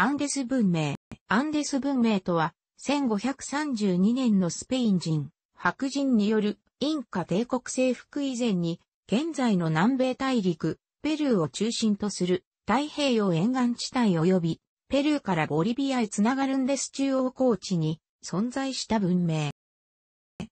アンデス文明。アンデス文明とは、1532年のスペイン人、白人によるインカ帝国征服以前に、現在の南米大陸、ペルーを中心とする太平洋沿岸地帯及び、ペルーからボリビアへつながるんです中央高地に存在した文明。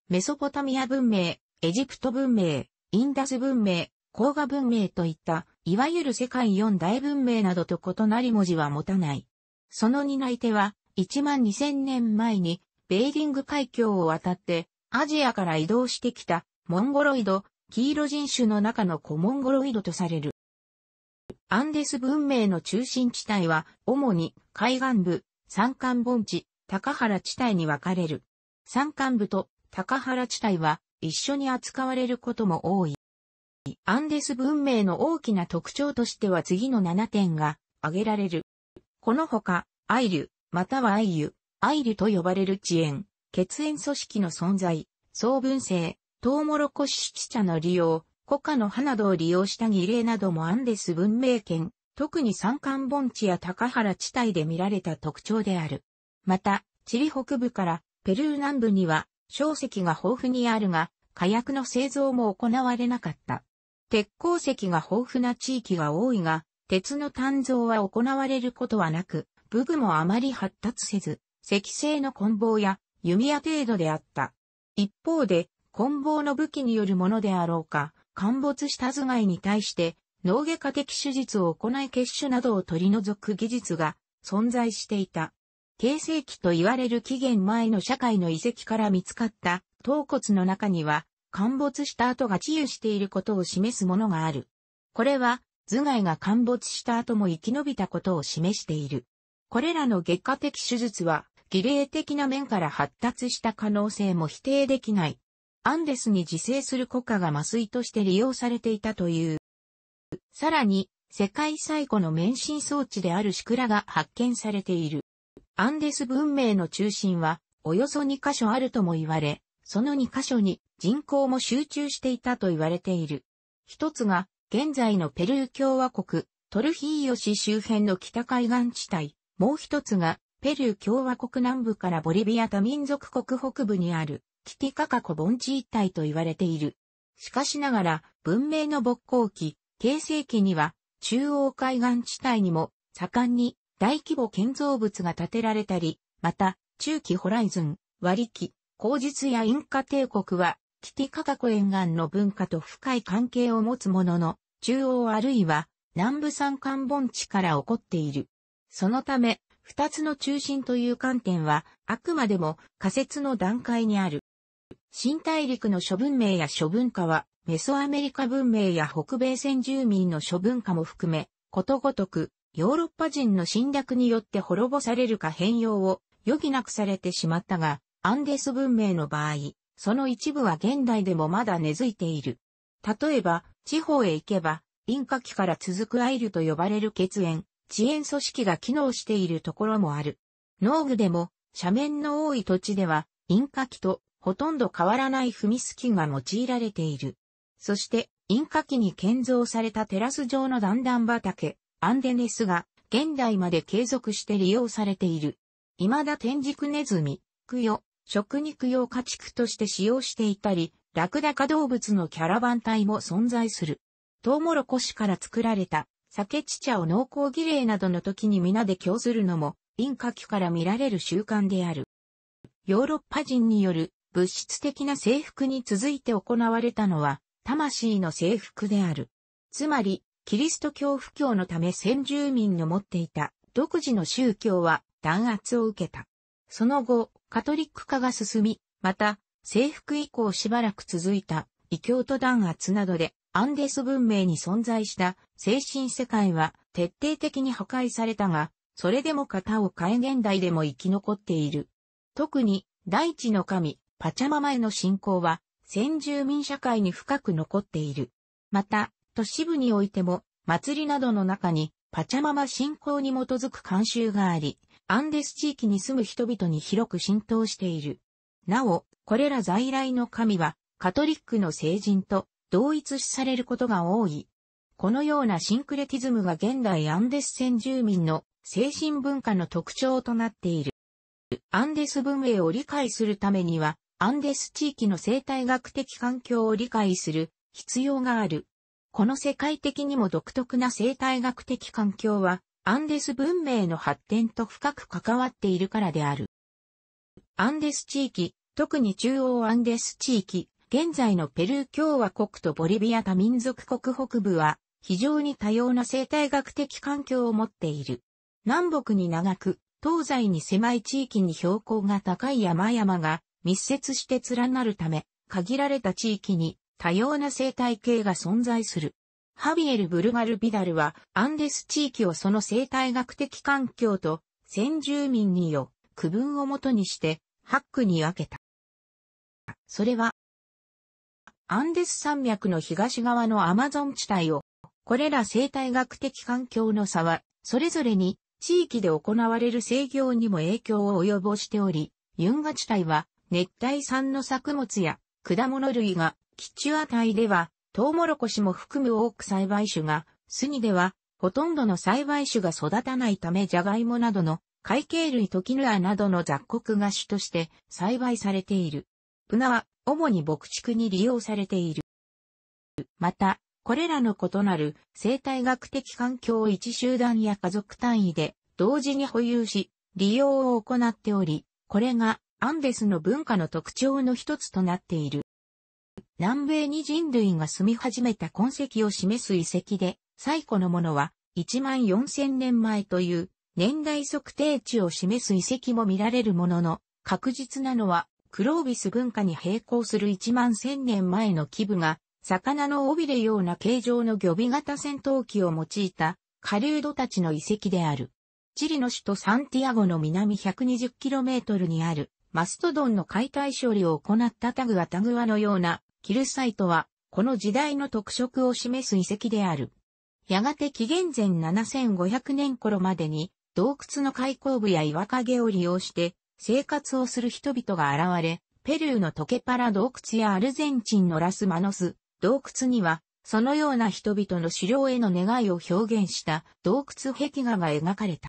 メソポタミア文明、エジプト文明、インダス文明、黄河文明といった、いわゆる世界四大文明などと異なり文字は持たない。その担い手は、1万2000年前に、ベーリング海峡を渡って、アジアから移動してきた、モンゴロイド、黄色人種の中のコモンゴロイドとされる。アンデス文明の中心地帯は、主に海岸部、山間盆地、高原地帯に分かれる。山間部と高原地帯は一緒に扱われることも多い。アンデス文明の大きな特徴としては次の7点が挙げられる。このほか、アイリュ、またはアイユ、アイリュと呼ばれる遅延、血縁組織の存在、総分性、トウモロコシ質茶の利用、コカの葉などを利用した儀礼などもアンデス文明圏、特に山間盆地や高原地帯で見られた特徴である。また、チリ北部からペルー南部には、小石が豊富にあるが、火薬の製造も行われなかった。鉄鉱石が豊富な地域が多いが、鉄の鍛造は行われることはなく、武具もあまり発達せず、石製の棍棒や弓矢程度であった。一方で、棍棒の武器によるものであろうか、陥没した頭蓋に対して、脳外科的手術を行い結種などを取り除く技術が存在していた。形成期と言われる期限前の社会の遺跡から見つかった頭骨の中には陥没した跡が治癒していることを示すものがある。これは頭蓋が陥没した後も生き延びたことを示している。これらの外科的手術は、儀礼的な面から発達した可能性も否定できない。アンデスに自生する国家が麻酔として利用されていたという。さらに、世界最古の免震装置であるシクラが発見されている。アンデス文明の中心は、およそ2カ所あるとも言われ、その2カ所に人口も集中していたと言われている。一つが現在のペルー共和国、トルヒーヨ市周辺の北海岸地帯、もう一つが、ペルー共和国南部からボリビア多民族国北部にある、キティカカコ盆地一帯と言われている。しかしながら、文明の勃興期、形成期には、中央海岸地帯にも、盛んに大規模建造物が建てられたり、また、中期ホライズン、割り機、口実やインカ帝国はティティカカコ沿岸の文化と深い関係を持つものの、中央あるいは南部山間盆地から起こっている。そのため、二つの中心という観点は、あくまでも仮説の段階にある。新大陸の諸文明や諸文化は、メソアメリカ文明や北米先住民の諸文化も含め、ことごとく、ヨーロッパ人の侵略によって滅ぼされるか変容を余儀なくされてしまったが、アンデス文明の場合、その一部は現代でもまだ根付いている。例えば、地方へ行けば、インカ期から続くアイルと呼ばれる血縁、遅延組織が機能しているところもある。農具でも、斜面の多い土地では、インカ期とほとんど変わらない踏みすきが用いられている。そして、インカ期に建造されたテラス状の段々畑、アンデネスが、現代まで継続して利用されている。未だ天竺ネズミ、クヨ、食肉用家畜として使用していたり、ラクダ化動物のキャラバン隊も存在する。トウモロコシから作られた酒茶を濃厚儀礼などの時に皆で供するのも、カ郭から見られる習慣である。ヨーロッパ人による物質的な征服に続いて行われたのは、魂の征服である。つまり、キリスト教布教のため先住民の持っていた独自の宗教は弾圧を受けた。その後、カトリック化が進み、また、征服以降しばらく続いた異教徒弾圧などでアンデス文明に存在した精神世界は徹底的に破壊されたが、それでも型を変え現代でも生き残っている。特に大地の神、パチャママへの信仰は先住民社会に深く残っている。また、都市部においても祭りなどの中にパチャママ信仰に基づく慣習があり、アンデス地域に住む人々に広く浸透している。なお、これら在来の神は、カトリックの聖人と同一視されることが多い。このようなシンクレティズムが現代アンデス先住民の精神文化の特徴となっている。アンデス文明を理解するためには、アンデス地域の生態学的環境を理解する必要がある。この世界的にも独特な生態学的環境は、アンデス文明の発展と深く関わっているからである。アンデス地域、特に中央アンデス地域、現在のペルー共和国とボリビア多民族国北部は、非常に多様な生態学的環境を持っている。南北に長く、東西に狭い地域に標高が高い山々が密接して連なるため、限られた地域に多様な生態系が存在する。ハビエル・ブルガル・ビダルは、アンデス地域をその生態学的環境と、先住民によ、区分をもとにして、ハックに分けた。それは、アンデス山脈の東側のアマゾン地帯を、これら生態学的環境の差は、それぞれに地域で行われる制御にも影響を及ぼしており、ユンガ地帯は熱帯産の作物や果物類が、キチュアではトウモロコシも含む多く栽培種が、スニでは、ほとんどの栽培種が育たないためジャガイモなどの会計類とキヌアなどの雑穀が種として栽培されている。ブナは主に牧畜に利用されている。また、これらの異なる生態学的環境を一集団や家族単位で同時に保有し、利用を行っており、これがアンデスの文化の特徴の一つとなっている。南米に人類が住み始めた痕跡を示す遺跡で、最古のものは1万4000年前という年代測定値を示す遺跡も見られるものの、確実なのはクロービス文化に並行する1万1000年前の基部が、魚の尾びれような形状の魚尾型戦闘機を用いたカュードたちの遺跡である。チリの首都サンティアゴの南 120km にあるマストドンの解体処理を行ったタグアタグアのようなキルサイトは、この時代の特色を示す遺跡である。やがて紀元前7500年頃までに、洞窟の開口部や岩陰を利用して、生活をする人々が現れ、ペルーのトケパラ洞窟やアルゼンチンのラスマノス洞窟には、そのような人々の狩猟への願いを表現した洞窟壁画が描かれた。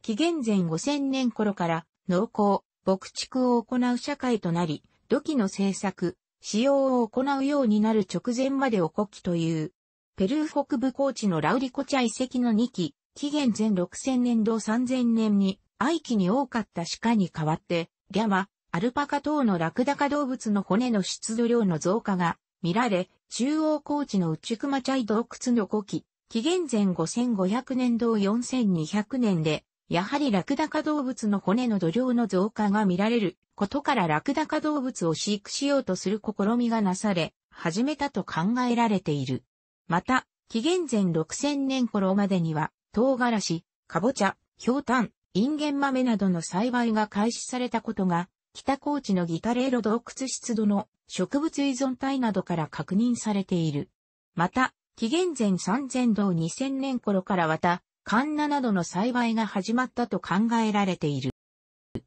紀元前5000年頃から農耕、牧畜を行う社会となり、土器の製作、使用を行うようになる直前までをこきという。ペルー北部高地のラウリコチャ遺跡の2期、紀元前6000年度3000年に、愛機に多かった鹿に代わって、ギャマ、アルパカ等のラクダ科動物の骨の出土量の増加が見られ、中央高地のウチュクマチャイ洞窟の5期、紀元前5500年度4200年で、やはりラクダ科動物の骨の土量の増加が見られることからラクダ化動物を飼育しようとする試みがなされ、始めたと考えられている。また、紀元前6000年頃までには、唐辛子、かぼちゃ、タン、インゲン豆などの栽培が開始されたことが、北高地のギタレーロ洞窟湿度の植物依存体などから確認されている。また、紀元前3000度2000年頃からまた、カンナなどの栽培が始まったと考えられている。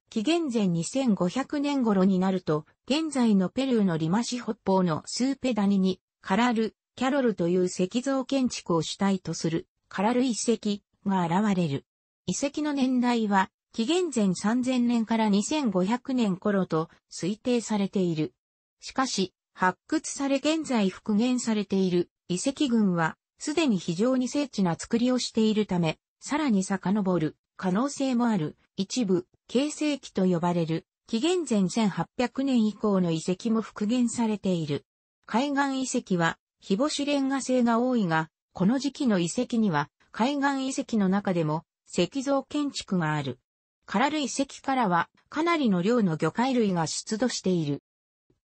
紀元前2500年頃になると、現在のペルーのリマシ北方のスーペダニに、カラル、キャロルという石像建築を主体とする、カラル遺跡が現れる。遺跡の年代は、紀元前3000年から2500年頃と推定されている。しかし、発掘され現在復元されている遺跡群は、すでに非常に精緻な作りをしているため、さらに遡る可能性もある一部形成期と呼ばれる、紀元前1800年以降の遺跡も復元されている。海岸遺跡は、日干しレンガ製が多いが、この時期の遺跡には、海岸遺跡の中でも、石像建築がある。カラル遺跡からは、かなりの量の魚介類が出土している。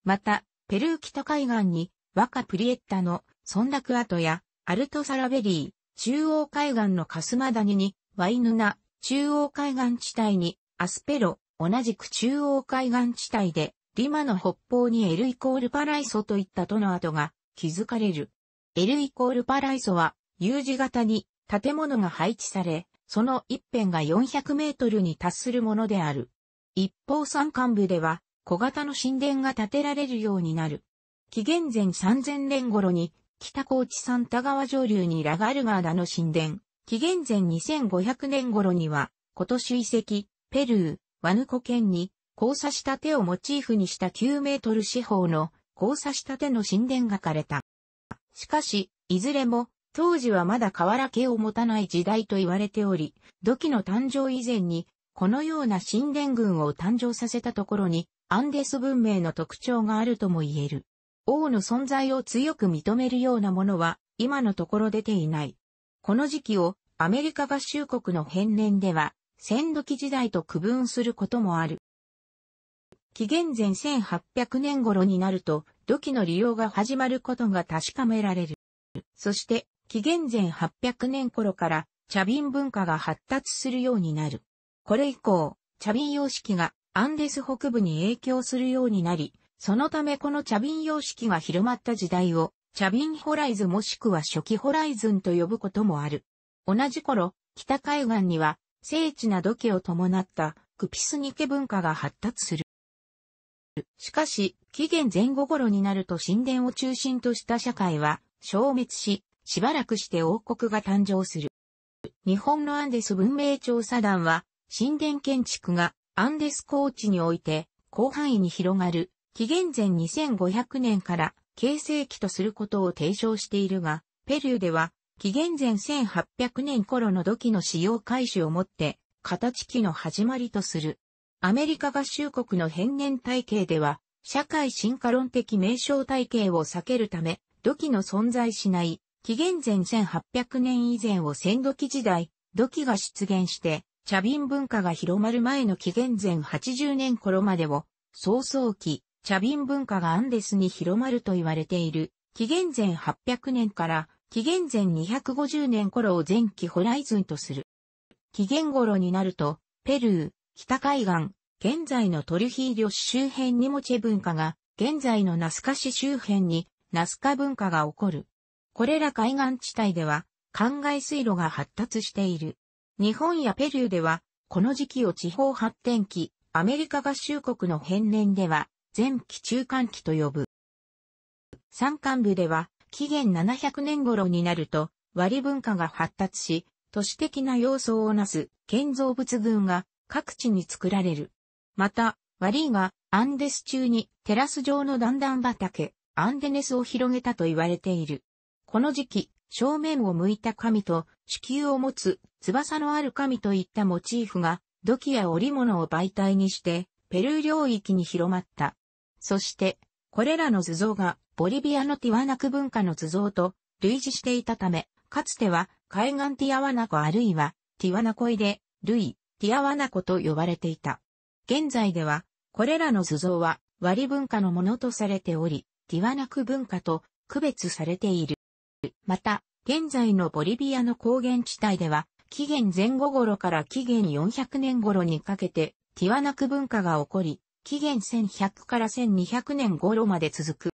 また、ペルー北海岸に、ワカプリエッタの、村落跡や、アルトサラベリー、中央海岸のカスマダニに、ワイヌナ、中央海岸地帯に、アスペロ、同じく中央海岸地帯で、リマの北方に L イコールパライソといったとの跡が築かれる。L イコールパライソは U 字型に建物が配置され、その一辺が400メートルに達するものである。一方山間部では小型の神殿が建てられるようになる。紀元前3000年頃に北高地サンタ川上流にラガルガーダの神殿、紀元前2500年頃には今年遺跡、ペルー、ワヌコ県に交差した手をモチーフにした9メートル四方の交差した手の神殿が枯れた。しかし、いずれも当時はまだ河原家を持たない時代と言われており、土器の誕生以前にこのような神殿群を誕生させたところにアンデス文明の特徴があるとも言える。王の存在を強く認めるようなものは今のところ出ていない。この時期をアメリカ合衆国の変年では戦時時代と区分することもある。紀元前1800年頃になると、土器の利用が始まることが確かめられる。そして、紀元前800年頃から、茶瓶文化が発達するようになる。これ以降、茶瓶様式がアンデス北部に影響するようになり、そのためこの茶瓶様式が広まった時代を、茶瓶ホライズもしくは初期ホライズンと呼ぶこともある。同じ頃、北海岸には精緻な土器を伴ったクピスニケ文化が発達する。しかし、紀元前後頃になると神殿を中心とした社会は消滅し、しばらくして王国が誕生する。日本のアンデス文明調査団は、神殿建築がアンデス高地において広範囲に広がる、紀元前2500年から形成期とすることを提唱しているが、ペルーでは紀元前1800年頃の土器の使用開始をもって、形期の始まりとする。アメリカ合衆国の変年体系では、社会進化論的名称体系を避けるため、土器の存在しない、紀元前1800年以前を戦土器時代、土器が出現して、茶瓶文化が広まる前の紀元前80年頃までを、早々期、茶瓶文化がアンデスに広まると言われている、紀元前800年から紀元前250年頃を前期ホライズンとする。紀元頃になると、ペルー、北海岸、現在のトルヒーリョ市周辺にもチェ文化が、現在のナスカ市周辺にナスカ文化が起こる。これら海岸地帯では、灌漑水路が発達している。日本やペルーでは、この時期を地方発展期、アメリカ合衆国の変年では、前期中間期と呼ぶ。山間部では、紀元700年頃になると、割文化が発達し、都市的な要素をなす建造物群が各地に作られる。また、割がアンデス中にテラス状の段々畑、アンデネスを広げたと言われている。この時期、正面を向いた神と子宮を持つ翼のある神といったモチーフが土器や織物を媒体にしてペルー領域に広まった。そして、これらの図像がボリビアのティワナク文化の図像と類似していたため、かつては海岸ティアワナコあるいはティワナコイで、類、ティアワナコと呼ばれていた。現在では、これらの図像は割文化のものとされており、ティワナク文化と区別されている。また、現在のボリビアの高原地帯では、紀元前後頃から紀元400年頃にかけて、ティワナク文化が起こり、紀元1100から1200年頃まで続く。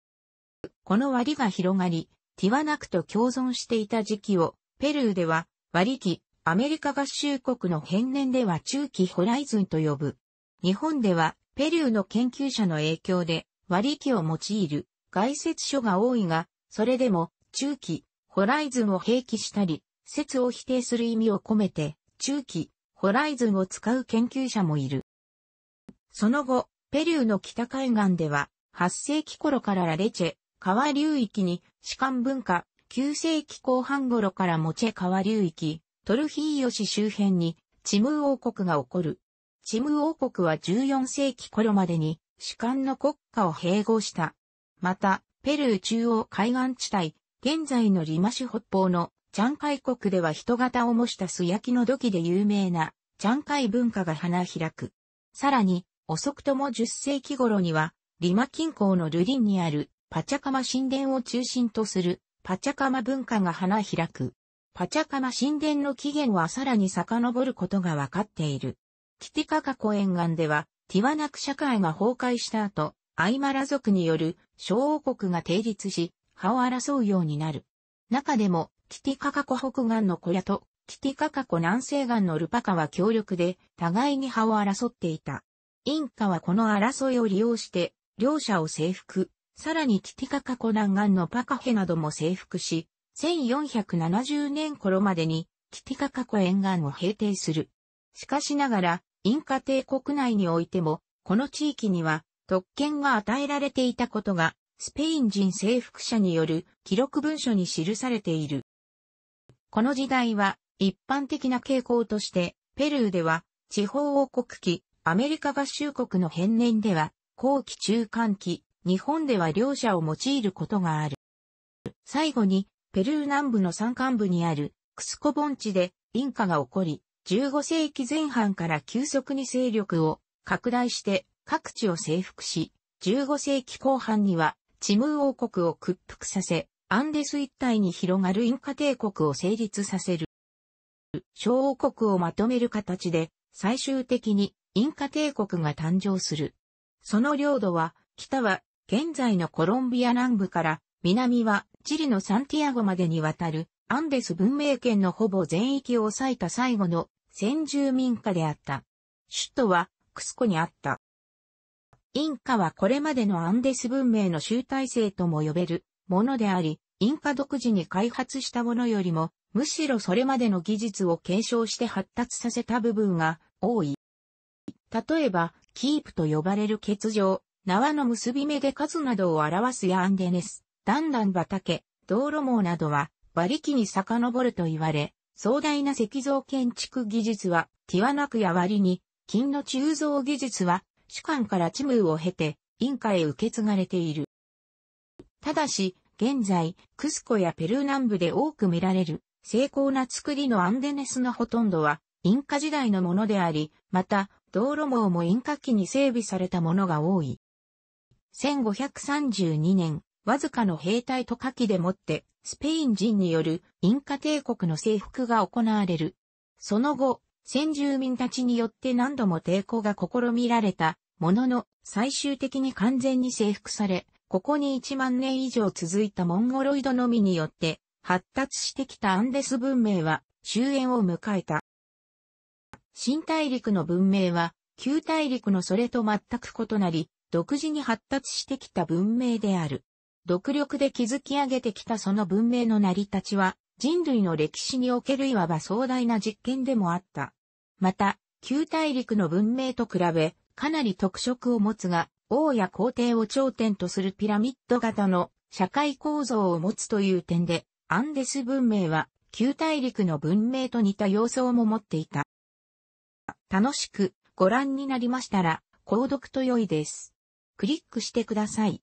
この割が広がり、ティワナクと共存していた時期を、ペルーでは、割期、アメリカ合衆国の変年では中期ホライズンと呼ぶ。日本では、ペルーの研究者の影響で、割期を用いる、外説書が多いが、それでも、中期、ホライズンを併記したり、説を否定する意味を込めて、中期、ホライズンを使う研究者もいる。その後、ペルーの北海岸では、8世紀頃からラレチェ、川流域に、士官文化、9世紀後半頃からモチェ川流域、トルヒーヨシ周辺に、チム王国が起こる。チム王国は14世紀頃までに、士官の国家を併合した。また、ペルー中央海岸地帯、現在のリマ市北方の、ジャンカイ国では人型を模した素焼きの土器で有名な、ジャンカイ文化が花開く。さらに、遅くとも10世紀頃には、リマ近郊のルリンにあるパチャカマ神殿を中心とするパチャカマ文化が花開く。パチャカマ神殿の起源はさらに遡ることがわかっている。キティカカ湖沿岸では、ティワナク社会が崩壊した後、アイマラ族による小王国が定立し、歯を争うようになる。中でも、キティカカ湖北岸の小屋と、キティカカ湖南西岸のルパカは協力で、互いに歯を争っていた。インカはこの争いを利用して、両者を征服。さらにティティカカコ南岸のパカヘなども征服し、1470年頃までにティティカカコ沿岸を平定する。しかしながら、インカ帝国内においても、この地域には特権が与えられていたことが、スペイン人征服者による記録文書に記されている。この時代は一般的な傾向として、ペルーでは地方王国期、アメリカ合衆国の変年では後期中間期、日本では両者を用いることがある。最後に、ペルー南部の山間部にあるクスコ盆地でインカが起こり、15世紀前半から急速に勢力を拡大して各地を征服し、15世紀後半にはチムー王国を屈服させ、アンデス一帯に広がるインカ帝国を成立させる。小王国をまとめる形で、最終的にインカ帝国が誕生する。その領土は、北は現在のコロンビア南部から南はチリのサンティアゴまでにわたるアンデス文明圏のほぼ全域を抑えた最後の先住民家であった。首都はクスコにあった。インカはこれまでのアンデス文明の集大成とも呼べるものであり、インカ独自に開発したものよりも、むしろそれまでの技術を継承して発達させた部分が多い。例えば、キープと呼ばれる欠場、縄の結び目で数などを表すヤンデネス、段々畑、道路網などは馬力に遡ると言われ、壮大な石像建築技術は、ティワナクや割に、金の鋳造技術は、主観からチムーを経て、インカへ受け継がれている。ただし、現在、クスコやペルー南部で多く見られる、精巧な作りのアンデネスのほとんどは、インカ時代のものであり、また、道路網もインカ期に整備されたものが多い。1532年、わずかの兵隊と火器でもって、スペイン人によるインカ帝国の征服が行われる。その後、先住民たちによって何度も抵抗が試みられたものの、最終的に完全に征服され、ここに1万年以上続いたモンゴロイドのみによって、発達してきたアンデス文明は終焉を迎えた。新大陸の文明は、旧大陸のそれと全く異なり、独自に発達してきた文明である。独力で築き上げてきたその文明の成り立ちは、人類の歴史におけるいわば壮大な実験でもあった。また、旧大陸の文明と比べ、かなり特色を持つが、王や皇帝を頂点とするピラミッド型の社会構造を持つという点で、アンデス文明は旧大陸の文明と似た様相も持っていた。楽しくご覧になりましたら、購読と良いです。クリックしてください。